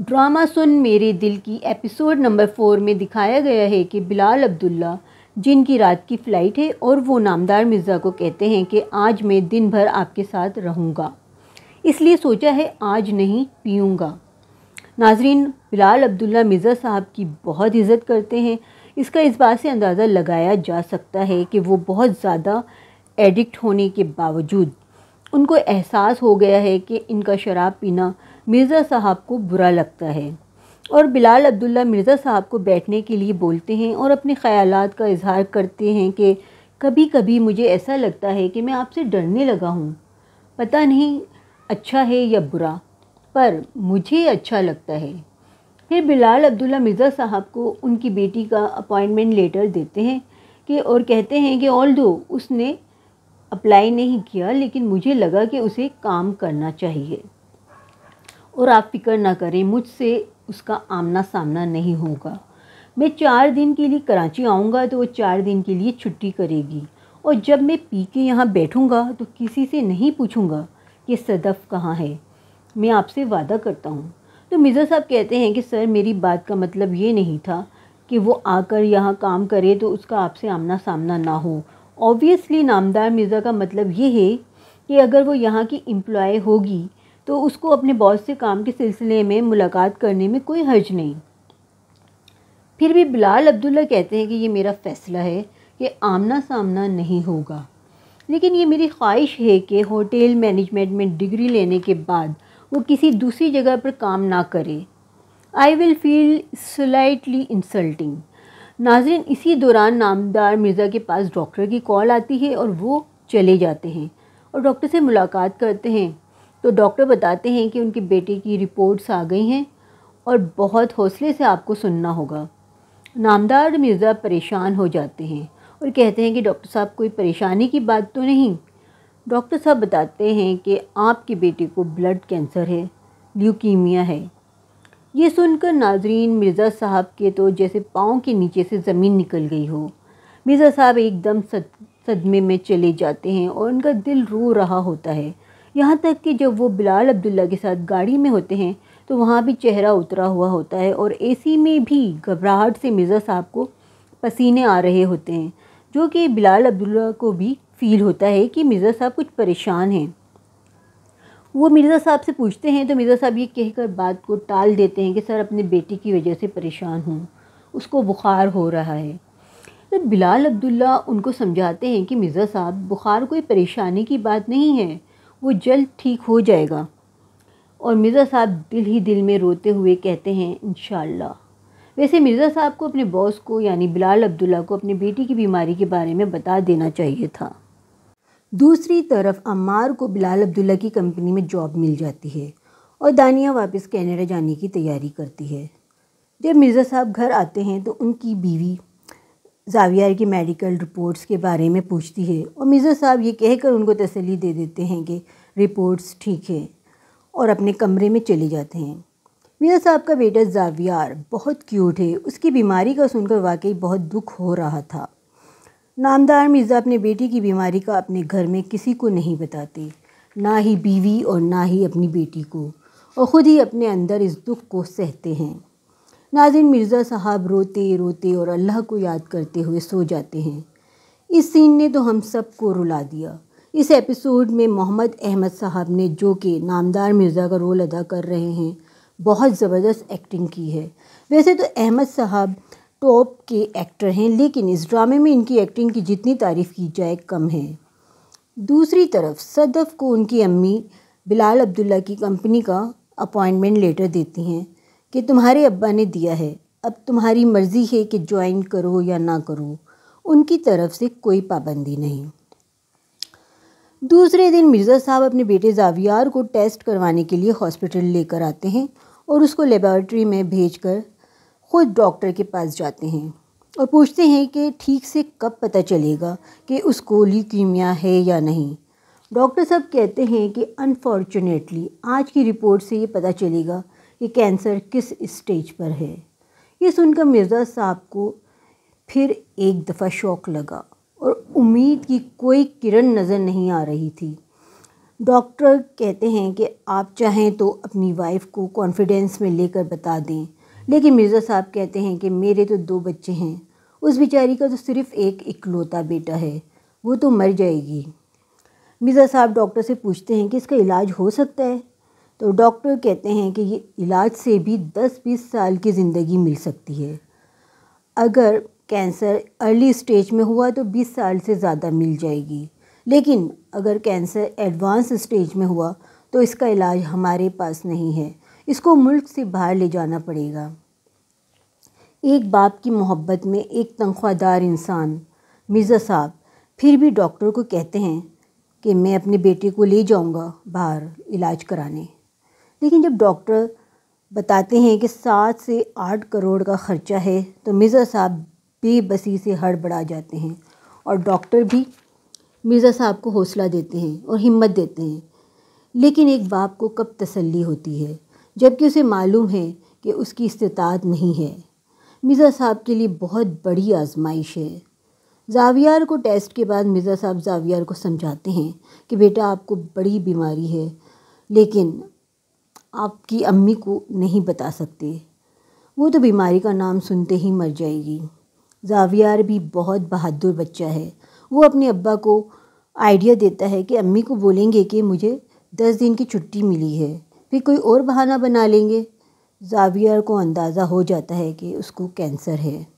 drama सुन मेरे दिल की एपिसोड नंबर फोर में दिखाया गया है कि बिलाल अब्दुल्ला जिनकी रात की फ़्लाइट है और वो नामदार मिर्ज़ा को कहते हैं कि आज मैं दिन भर आपके साथ रहूँगा इसलिए सोचा है आज नहीं पीऊँगा नाजरीन बिलाल अब्दुल्ला मिर्ज़ा साहब की बहुत इज़्ज़त करते हैं इसका इस बात से अंदाज़ा लगाया जा सकता है कि वो बहुत ज़्यादा एडिक्ट होने के बावजूद उनको एहसास हो गया है कि इनका शराब पीना मिर्ज़ा साहब को बुरा लगता है और बिलाल अब्दुल्ला मिर्ज़ा साहब को बैठने के लिए बोलते हैं और अपने ख़याल का इजहार करते हैं कि कभी कभी मुझे ऐसा लगता है कि मैं आपसे डरने लगा हूँ पता नहीं अच्छा है या बुरा पर मुझे अच्छा लगता है फिर बिलाल अब्दुल्ला मिर्ज़ा साहब को उनकी बेटी का अपॉइंटमेंट लेटर देते हैं कि और कहते हैं कि ऑल दो उसने अप्लाई नहीं किया लेकिन मुझे लगा कि उसे काम करना चाहिए और आप फिक्र ना करें मुझसे उसका आमना सामना नहीं होगा मैं चार दिन के लिए कराची आऊँगा तो वो चार दिन के लिए छुट्टी करेगी और जब मैं पी के यहाँ बैठूँगा तो किसी से नहीं पूछूँगा कि सदफ़ कहाँ है मैं आपसे वादा करता हूँ तो मिर्ज़ा साहब कहते हैं कि सर मेरी बात का मतलब ये नहीं था कि वो आकर यहाँ काम करे तो उसका आपसे आमना सामना ना हो ऑब्वियसली नामदार मिर्ज़ा का मतलब ये है कि अगर वो यहाँ की एम्प्लॉय होगी तो उसको अपने बॉस से काम के सिलसिले में मुलाकात करने में कोई हर्ज नहीं फिर भी बिलाल अब्दुल्ला कहते हैं कि ये मेरा फ़ैसला है कि आमना सामना नहीं होगा लेकिन ये मेरी ख्वाहिश है कि होटल मैनेजमेंट में डिग्री लेने के बाद वो किसी दूसरी जगह पर काम ना करे I will feel slightly insulting नाजरन इसी दौरान नामदार मिर्ज़ा के पास डॉक्टर की कॉल आती है और वो चले जाते हैं और डॉक्टर से मुलाकात करते हैं तो डॉक्टर बताते हैं कि उनकी बेटे की रिपोर्ट्स आ गई हैं और बहुत हौसले से आपको सुनना होगा नामदार मिर्ज़ा परेशान हो जाते हैं और कहते हैं कि डॉक्टर साहब कोई परेशानी की बात तो नहीं डॉक्टर साहब बताते हैं कि आपके बेटे को ब्लड कैंसर है ल्यूकीमिया है ये सुनकर नाजरीन मिर्ज़ा साहब के तो जैसे पाँव के नीचे से ज़मीन निकल गई हो मिर्ज़ा साहब एकदम सद सदमे में चले जाते हैं और उनका दिल रो रहा होता है यहाँ तक कि जब वो बिलाल अब्दुल्ला के साथ गाड़ी में होते हैं तो वहाँ भी चेहरा उतरा हुआ होता है और एसी में भी घबराहट से मिर्ज़ा साहब को पसीने आ रहे होते हैं जो कि बिलाल अब्दुल्ला को भी फील होता है कि मिर्ज़ा साहब कुछ परेशान हैं वो मिर्ज़ा साहब से पूछते हैं तो मिर्ज़ा साहब ये कहकर बात को टाल देते हैं कि सर अपने बेटी की वजह से परेशान हूँ उसको बुखार हो रहा है तो बिलाल अब्दुल्ला उनको समझाते हैं कि मिर्ज़ा साहब बुखार कोई परेशानी की बात नहीं है वो जल्द ठीक हो जाएगा और मिर्ज़ा साहब दिल ही दिल में रोते हुए कहते हैं इन वैसे मिर्ज़ा साहब को अपने बॉस को यानी बिलाल अब्दुल्ला को अपनी बेटी की बीमारी के बारे में बता देना चाहिए था दूसरी तरफ अमार को बिलाल अब्दुल्ला की कंपनी में जॉब मिल जाती है और दानिया वापस कैनेडा जाने की तैयारी करती है जब मिर्ज़ा साहब घर आते हैं तो उनकी बीवी जावियर की मेडिकल रिपोर्ट्स के बारे में पूछती है और मिर्ज़ा साहब ये कहकर उनको तसली दे देते हैं कि रिपोर्ट्स ठीक है और अपने कमरे में चले जाते हैं मिर्ज़ा साहब का बेटा जावियार बहुत क्यूट है उसकी बीमारी का सुनकर वाकई बहुत दुख हो रहा था नामदार मिर्ज़ा अपने बेटी की बीमारी का अपने घर में किसी को नहीं बताते ना ही बीवी और ना ही अपनी बेटी को और ख़ुद ही अपने अंदर इस दुख को सहते हैं नाजिन मिर्ज़ा साहब रोते रोते और अल्लाह को याद करते हुए सो जाते हैं इस सीन ने तो हम सब को रुला दिया इस एपिसोड में मोहम्मद अहमद साहब ने जो कि नामदार मिर्ज़ा का रोल अदा कर रहे हैं बहुत ज़बरदस्त एक्टिंग की है वैसे तो अहमद साहब टॉप के एक्टर हैं लेकिन इस ड्रामे में इनकी एक्टिंग की जितनी तारीफ़ की जाए कम है दूसरी तरफ सदफ को उनकी अम्मी बिलाल अब्दुल्ला की कंपनी का अपॉइंटमेंट लेटर देती हैं कि तुम्हारे अब्बा ने दिया है अब तुम्हारी मर्ज़ी है कि ज्वाइन करो या ना करो उनकी तरफ से कोई पाबंदी नहीं दूसरे दिन मिर्ज़ा साहब अपने बेटे जावियार को टेस्ट करवाने के लिए हॉस्पिटल लेकर आते हैं और उसको लेबॉरेटरी में कर खुद डॉक्टर के पास जाते हैं और पूछते हैं कि ठीक से कब पता चलेगा कि उसको लीकीमिया है या नहीं डॉक्टर साहब कहते हैं कि अनफॉर्चुनेटली आज की रिपोर्ट से ये पता चलेगा कि कैंसर किस स्टेज पर है ये सुनकर मिर्ज़ा साहब को फिर एक दफ़ा शौक लगा और उम्मीद की कोई किरण नज़र नहीं आ रही थी डॉक्टर कहते हैं कि आप चाहें तो अपनी वाइफ को कॉन्फिडेंस में लेकर बता दें लेकिन मिर्ज़ा साहब कहते हैं कि मेरे तो दो बच्चे हैं उस बेचारी का तो सिर्फ़ एक इकलौता बेटा है वो तो मर जाएगी मिर्ज़ा साहब डॉक्टर से पूछते हैं कि इसका इलाज हो सकता है तो डॉक्टर कहते हैं कि ये इलाज से भी 10-20 साल की ज़िंदगी मिल सकती है अगर कैंसर अर्ली स्टेज में हुआ तो 20 साल से ज़्यादा मिल जाएगी लेकिन अगर कैंसर एडवांस स्टेज में हुआ तो इसका इलाज हमारे पास नहीं है इसको मुल्क से बाहर ले जाना पड़ेगा एक बाप की मोहब्बत में एक तनख्वाहदार इंसान मिर्ज़ा साहब फिर भी डॉक्टर को कहते हैं कि मैं अपने बेटे को ले जाऊंगा बाहर इलाज कराने लेकिन जब डॉक्टर बताते हैं कि सात से आठ करोड़ का ख़र्चा है तो मिर्ज़ा साहब बेबसी से हड़बड़ा जाते हैं और डॉक्टर भी मिर्ज़ा साहब को हौसला देते हैं और हिम्मत देते हैं लेकिन एक बाप को कब तसल्ली होती है जबकि उसे मालूम है कि उसकी इस्तात नहीं है मिर्ज़ा साहब के लिए बहुत बड़ी आजमाइश है जावियार को टेस्ट के बाद मिर्ज़ा साहब जावियार को समझाते हैं कि बेटा आपको बड़ी बीमारी है लेकिन आपकी अम्मी को नहीं बता सकते वो तो बीमारी का नाम सुनते ही मर जाएगी जावियार भी बहुत बहादुर बच्चा है वो अपने अब्बा को आइडिया देता है कि अम्मी को बोलेंगे कि मुझे दस दिन की छुट्टी मिली है फिर कोई और बहाना बना लेंगे जावियार को अंदाज़ा हो जाता है कि उसको कैंसर है